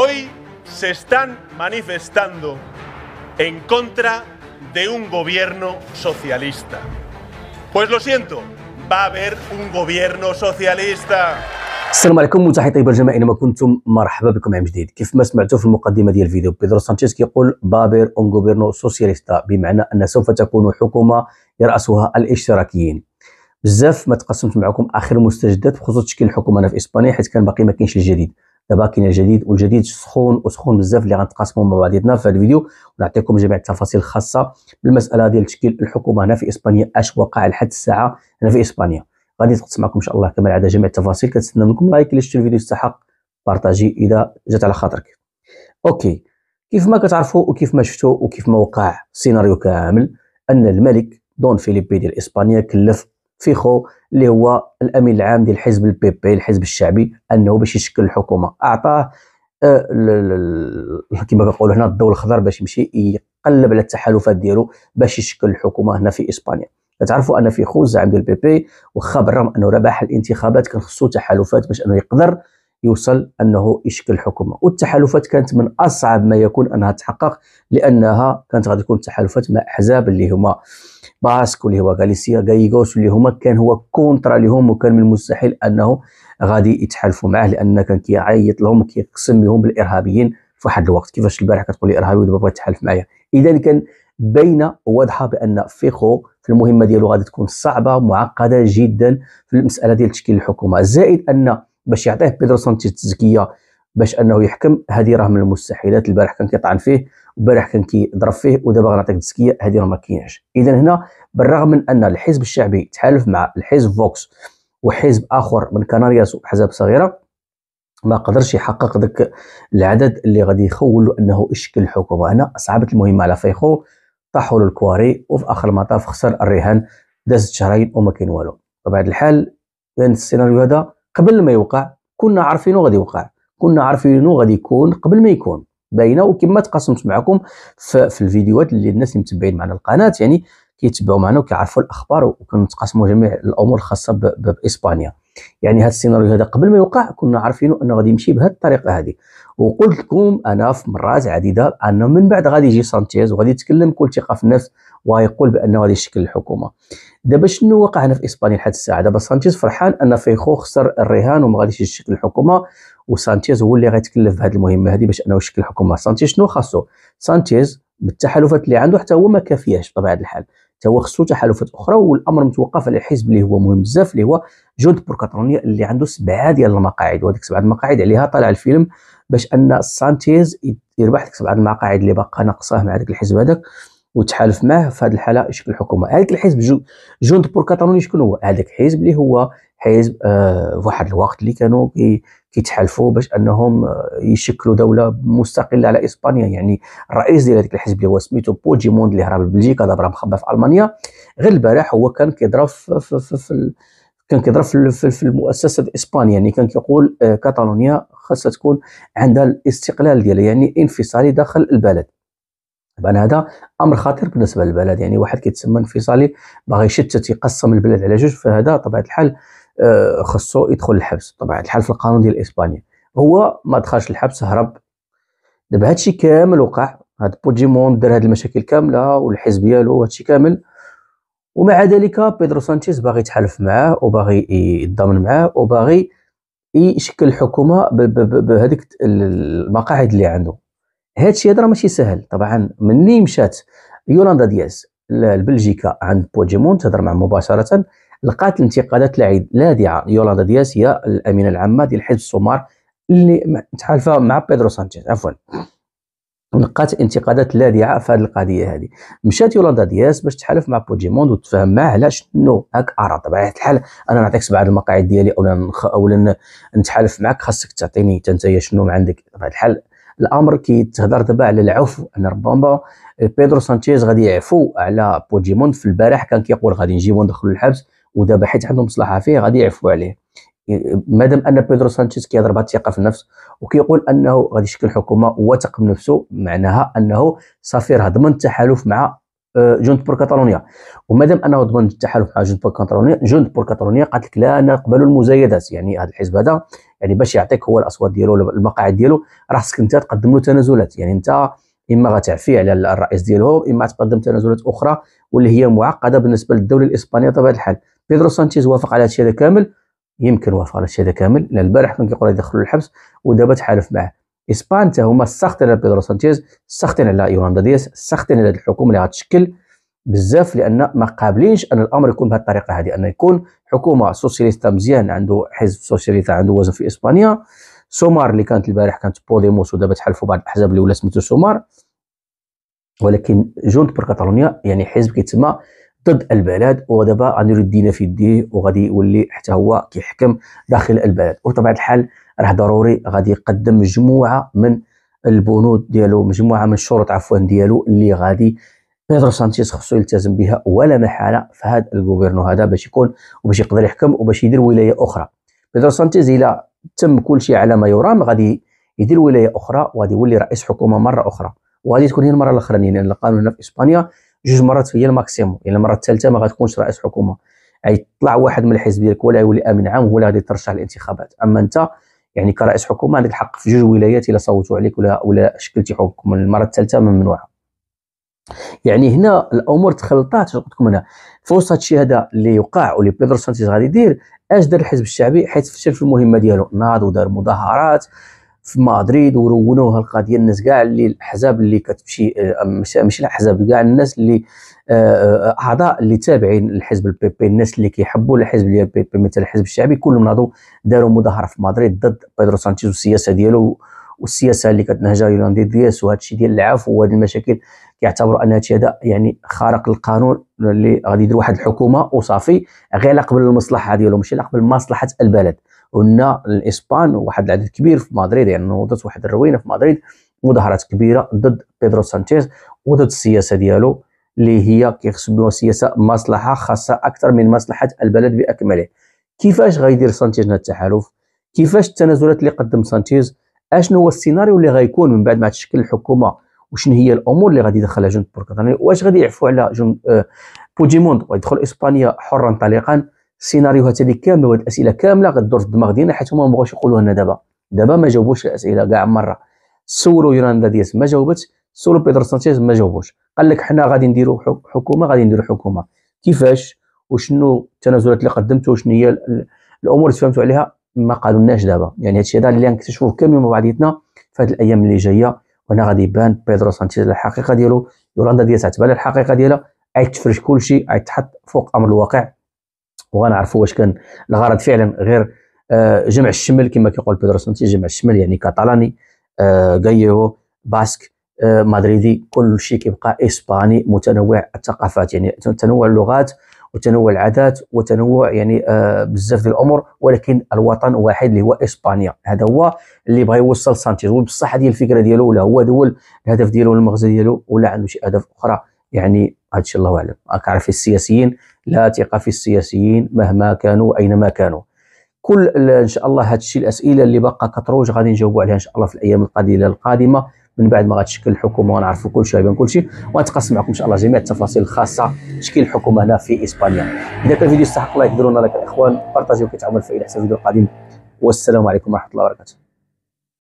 Hoy se están manifestando en contra de un gobierno socialista. Pues lo siento, va a haber un gobierno socialista. السلام عليكم طيب الجماعة اينما كنتم مرحبا بكم عام جديد كيف ما سمعتوا في المقدمه ديال الفيديو بيدرو سانشيز كيقول بابير اون غوفيرنو سوسياليستا بمعنى ان سوف تكون حكومه يراسها الاشتراكيين بزاف ما تقسمت معكم اخر مستجدات بخصوص تشكيل الحكومه هنا في اسبانيا حيت كان باقي ما كاينش الجديد دابا كاين الجديد والجديد سخون وسخون بزاف اللي غنتقاسموا مع بعضياتنا في هذا الفيديو ونعطيكم جميع التفاصيل الخاصه بالمساله ديال تشكيل الحكومه هنا في اسبانيا اش وقع لحد الساعه هنا في اسبانيا غادي تقص معكم ان شاء الله كما العاده جميع التفاصيل كنتسنى منكم لايك اللي شفتوا الفيديو يستحق بارطاجي اذا جات على خاطرك اوكي كيف ما كتعرفوا وكيف ما شفتوا وكيف ما وقع سيناريو كامل ان الملك دون فيليبي ديال اسبانيا كلف فيخو اللي هو الامين العام ديال الحزب البي بي الحزب الشعبي انه باش يشكل الحكومه اعطاه آه، كما كنقولوا هنا الضوء الخضر باش يمشي يقلب على التحالفات ديالو باش يشكل الحكومه هنا في اسبانيا كتعرفوا ان فيخو الزعيم زعيم ديال البي بي واخا بالرغم انه ربح الانتخابات كان خصو تحالفات باش انه يقدر يوصل انه يشكل حكومه والتحالفات كانت من اصعب ما يكون انها تحقق لانها كانت غادي تكون تحالفات مع احزاب اللي هما باسكو اللي هو غاليسيا غايغوس اللي هما كان هو كونترا لهم وكان من المستحيل انه غادي يتحالفوا معاه لان كان كيعيط لهم وكيقسم لهم بالارهابيين في واحد الوقت كيفاش البارح كتقول لي ارهابي ودابا بغيت يتحالف معايا اذا كان باينه واضحه بان فيخو في المهمه ديالو غادي تكون صعبه معقده جدا في المساله ديال تشكيل الحكومه زائد ان باش يعطيه بيدرو سانتيز تزكيه باش انه يحكم هذه راه من المستحيلات البارح كان كيطعن فيه البارح كان كيضرب فيه ودابا غنعطيك التزكيه هذه راه ما كايناش اذا هنا بالرغم من ان الحزب الشعبي تحالف مع الحزب فوكس وحزب اخر من كنارياس واحزاب صغيره ما قدرش يحقق ذاك العدد اللي غادي يخول انه يشكل الحكومه هنا صعبت المهمه على فيخو طاحوا له الكواري وفي اخر المطاف خسر الرهان دازت شهرين وما كاين والو بطبيعه الحال كان السيناريو هذا قبل ما يوقع كنا عارفينه غادي يوقع كنا عارفينه غادي يكون قبل ما يكون باينه وكما تقاسمت معكم في الفيديوهات اللي الناس اللي متبعين معنا القناه يعني كيتبعوا معنا وكيعرفوا الاخبار وكنتقاسموا جميع الامور الخاصه باسبانيا يعني هذا السيناريو هذا قبل ما يوقع كنا عارفينه انه غادي يمشي بهذه الطريقه هذه وقلت لكم انا في مرات عديده انه من بعد غادي يجي سانتياز وغادي يتكلم كل ثقه في النفس ويقول بانه غادي يشكل الحكومه دابا شنو وقع هنا في اسبانيا لحد الساعه دابا سانتياز فرحان ان فيخو خسر الرهان وما غاديش يشكل الحكومه وسانتيز هو اللي غيتكلف بهذه المهمه هذه باش انه يشكل حكومه سانتيز شنو خاصو سانتيز بالتحالفات اللي عنده حتى هو ما كافياش بطبيعه الحال حتى هو خصو تحالفات اخرى والامر متوقف على الحزب اللي هو مهم بزاف اللي هو جود بور كاتالونيا اللي عنده سبعه ديال المقاعد وهذيك سبعه المقاعد عليها طلع الفيلم باش ان سانتيز يربح ديك سبعه المقاعد اللي باقا ناقصاه مع ذاك الحزب هذاك وتحالف معه في هذه الحاله يشكل حكومه هذاك الحزب جو بور كاتالوني شكون هو هذاك الحزب اللي هو حزب آه في واحد الوقت اللي كانوا كيتحالفوا باش انهم آه، يشكلوا دوله مستقله على اسبانيا يعني الرئيس ديال هذاك الحزب اللي هو سميتو بوجيموند اللي هرب لبلجيكا دابا راه مخبى في المانيا غير البارح هو كان كيضرب في, في, في, في كان كيضرب في, في المؤسسه اسبانيا يعني كان كيقول آه، كاتالونيا خاصها تكون عندها الاستقلال ديالها يعني انفصالي داخل البلد طبعا هذا امر خطير بالنسبه للبلد يعني واحد كيتسمى انفصالي باغي يشتت يقسم البلد على جوج فهذا طبعا الحال آه، خصو يدخل الحبس طبعا الحال في القانون ديال اسبانيا هو ما دخلش الحبس هرب دابا هادشي كامل وقع هاد بوجيمون دار هاد المشاكل كامله والحزب ديالو هادشي كامل ومع ذلك بيدرو سانشيز باغي يتحالف معاه وباغي يتضامن معاه وباغي يشكل حكومه بهذيك المقاعد اللي عنده هادشي هذا راه ماشي سهل طبعا مني مشات يولاندا دياز لبلجيكا عند بوجيمون تهضر معاه مباشره لقات الانتقادات لاذعه يولاندا دياز هي الامينه العامه ديال حزب السومار اللي متحالفه مع بيدرو سانشيز عفوا لقات انتقادات لاذعه في هذه القضيه هذه مشات يولاندا دياز باش تحالف مع بوجيموند وتتفاهم معاه على شنو هاك ارى طبعا الحال انا نعطيك سبعه المقاعد ديالي اولا اولا نتحالف معك خاصك تعطيني انت شنو عندك طبعا الحال الامر كيتهضر دابا على العفو ان ربما بيدرو سانشيز غادي يعفو على بوجيموند في البارح كان كيقول غادي نجيبو ندخلو الحبس ودابا حيت عندهم مصلحه فيه غادي يعفو عليه مادام ان بيدرو سانشيز كيهضر بهاد الثقه في النفس وكيقول انه غادي يشكل حكومه واثق بنفسه معناها انه صافي راه ضمن التحالف مع جند بور كاتالونيا ومادام انه ضمن التحالف مع جند بور كاتالونيا جند بور كاتالونيا قالت لك لا نقبل المزايدات يعني هذا الحزب هذا يعني باش يعطيك هو الاصوات ديالو المقاعد ديالو راه خصك انت تقدم له تنازلات يعني انت اما غتعفي على الرئيس ديالهم اما تقدم تنازلات اخرى واللي هي معقده بالنسبه للدوله الاسبانيه طبعا الحال بيدرو سانشيز وافق على هذا الشيء كامل يمكن وافق على هذا الشيء كامل البارح كان كيقول يدخلوا الحبس ودابا تحالف معه تا هما على بيدرو سانشيز السخطين على يولانديز السخطين على الحكومه اللي غتشكل بزاف لان ما قابلينش ان الامر يكون بهذه الطريقه هذه ان يكون حكومه سوسياليستا مزيان عنده حزب سوسياليستا عنده وزن في اسبانيا سومار اللي كانت البارح كانت بوديموس ودابا تحالفوا بعض الاحزاب اللي ولا سميتو سومار ولكن جونت بر كاتالونيا يعني حزب كيتسمى ضد البلد ودابا غندير يدينا في يديه وغادي يولي حتى هو كيحكم داخل البلد وطبعاً الحال راه ضروري غادي يقدم مجموعه من البنود ديالو مجموعه من الشروط عفوا ديالو اللي غادي بيدرو سانشيز خصو يلتزم بها ولا محاله في هذا الغوفيرنو هذا باش يكون وباش يقدر يحكم وباش يدير ولايه اخرى بيدرو سانشيز الى تم كل شيء على ما يرام غادي يدير ولايه اخرى وغادي يولي رئيس حكومه مره اخرى وغادي تكون هي المره الاخرانيه لان يعني القانون هنا في اسبانيا جوج مرات هي الماكسيموم يعني المره الثالثه ما غتكونش رئيس حكومه اي طلع واحد من الحزب ديالك ولا يولي امين عام هو اللي غادي يترشح للانتخابات اما انت يعني كرئيس حكومه عندك الحق في جوج ولايات الا صوتوا عليك ولا ولا شكلتي حكم المره الثالثه ممنوعه يعني هنا الامور تخلطات قلت لكم انا في وسط هادشي هذا اللي وقع واللي بيدرو سانتيز غادي يدير اش دار الحزب الشعبي حيت فشل في المهمه ديالو ناض ودار مظاهرات في مدريد ورونوها القضيه الناس كاع اللي الاحزاب اللي كتمشي آه، ماشي الاحزاب كاع الناس اللي آه، آه، اعضاء اللي تابعين الحزب البي بي الناس اللي كيحبوا الحزب ديال البي بي مثل الحزب الشعبي كلهم ناضوا داروا مظاهره في مدريد ضد بيدرو سانتيز والسياسه ديالو والسياسه اللي كتنهجها يولاندي دياس وهذا الشيء ديال العفو وهذه المشاكل كيعتبروا ان هذا يعني خارق للقانون اللي غادي يدير واحد الحكومه وصافي غير قبل المصلحه ديالو ماشي قبل مصلحه البلد قلنا الاسبان واحد العدد كبير في مدريد يعني نوضت واحد الروينه في مدريد مظاهرات كبيره ضد بيدرو سانشيز وضد السياسه ديالو اللي هي كيخصبوها سياسه مصلحه خاصه اكثر من مصلحه البلد باكمله كيفاش غيدير سانشيز هذا التحالف كيفاش التنازلات اللي قدم سانشيز اشنو هو السيناريو اللي غيكون من بعد ما تشكل الحكومه وشنو هي الامور اللي غادي يدخلها جون بوركاتاني واش غادي يعفوا على جون آه، بوديموند ويدخل اسبانيا حرا طليقا السيناريوهات هذيك كامله وهاد الاسئله كامله غدور في الدماغ ديالنا حيت هما ما بغاوش يقولوا لنا دابا دابا ما جاوبوش الاسئله كاع مره سولوا يوراندا دياز ما جاوبتش سولوا بيدرو سانشيز ما جاوبوش قال لك حنا غادي نديرو حكومه غادي نديرو حكومه كيفاش وشنو التنازلات اللي قدمتوا وشنو هي الامور اللي تفهمتوا عليها ما قالولناش دابا يعني هادشي هذا اللي غنكتشفوه كامل مع بعضيتنا في هاد الايام اللي جايه وهنا غادي يبان بيدرو سانشيز الحقيقه ديالو يوراندا ديالها عتبان الحقيقه ديالها عيتفرج كلشي عيتحط فوق امر الواقع وغنعرفوا واش كان الغرض فعلا غير آه، جمع الشمل كما كيقول بيدرو سانتي جمع الشمل يعني كاتالاني آه، غايو باسك آه، مدريدي كل شيء كيبقى اسباني متنوع الثقافات يعني تنوع اللغات وتنوع العادات وتنوع يعني بزاف ديال الامور ولكن الوطن واحد اللي هو اسبانيا هذا هو اللي بغى يوصل سانتيز بصح هذه الفكره ديالو ولا هو دول الهدف ديالو والمغزى المغزى ديالو ولا عنده شي اهداف اخرى يعني هذا الشيء الله اعلم راك عارف السياسيين لا ثقه في السياسيين مهما كانوا اينما كانوا كل ان شاء الله هذا الشيء الاسئله اللي باقا كتروج غادي نجاوبوا عليها ان شاء الله في الايام القليله القادمه من بعد ما غتشكل الحكومه ونعرفوا كل شيء بان كل شيء ونتقاسم معكم ان شاء الله جميع التفاصيل الخاصه تشكيل الحكومه هنا في اسبانيا اذا كان الفيديو يستحق لايك ديروا لك الاخوان بارطاجيو كيتعاون الفائده حتى الفيديو القادم والسلام عليكم ورحمه الله وبركاته